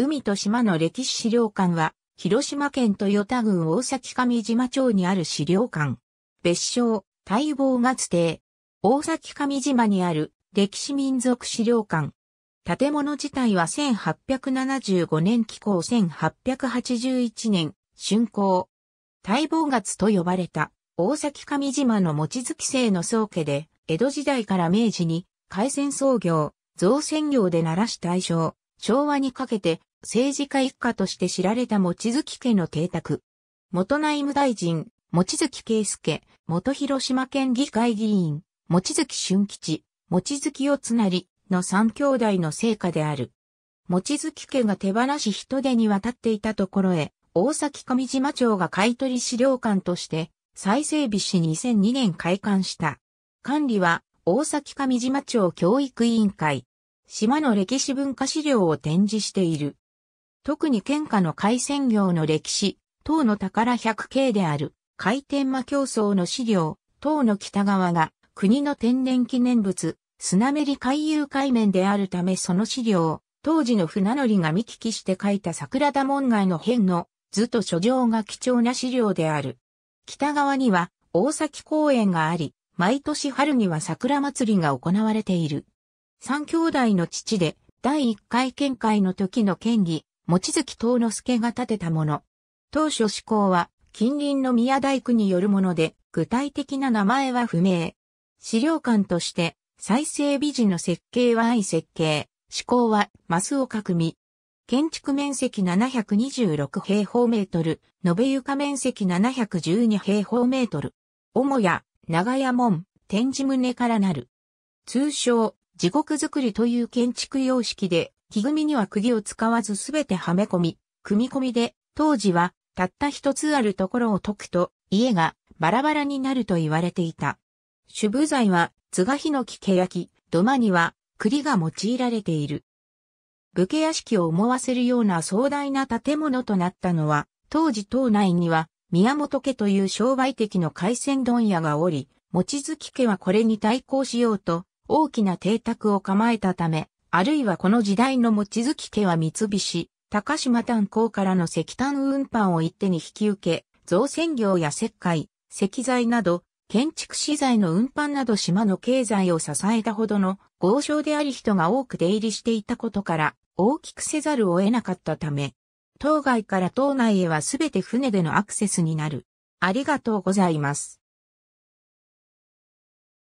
海と島の歴史資料館は、広島県豊田郡大崎上島町にある資料館。別称、大望月邸。大崎上島にある歴史民族資料館。建物自体は1875年紀行1881年、竣工。大望月と呼ばれた大崎上島の餅月姓の宗家で、江戸時代から明治に、海鮮創業、造船業で鳴らし大正、昭和にかけて政治家一家として知られた望月家の邸宅。元内務大臣、望月圭介、元広島県議会議員、望月俊吉、望月よつなりの三兄弟の成果である。望月家が手放し人手に渡っていたところへ、大崎上島町が買取資料館として再整備し2002年開館した。管理は大崎上島町教育委員会。島の歴史文化資料を展示している。特に県下の海鮮業の歴史、唐の宝百景である、海天魔競争の資料、唐の北側が国の天然記念物、スナメリ海遊海面であるためその資料、当時の船乗りが見聞きして書いた桜田門外の変の図と書状が貴重な資料である。北側には大崎公園があり、毎年春には桜祭りが行われている。三兄弟の父で、第1回見解の時の県議、餅月東之助が建てたもの。当初志向は近隣の宮大工によるもので、具体的な名前は不明。資料館として、再生美人の設計は愛設計、志向はマスオ革み。建築面積726平方メートル、延べ床面積712平方メートル。母屋、長屋門、展示棟からなる。通称、地獄造りという建築様式で、木組みには釘を使わずすべてはめ込み、組み込みで、当時はたった一つあるところを解くと、家がバラバラになると言われていた。主部材は、津賀ヒノキケヤき、土間には栗が用いられている。武家屋敷を思わせるような壮大な建物となったのは、当時島内には宮本家という商売的の海鮮問屋がおり、餅月家はこれに対抗しようと大きな邸宅を構えたため、あるいはこの時代の餅月家は三菱、高島炭鉱からの石炭運搬を一手に引き受け、造船業や石灰、石材など、建築資材の運搬など島の経済を支えたほどの豪商であり人が多く出入りしていたことから大きくせざるを得なかったため、島外から島内へはすべて船でのアクセスになる。ありがとうございます。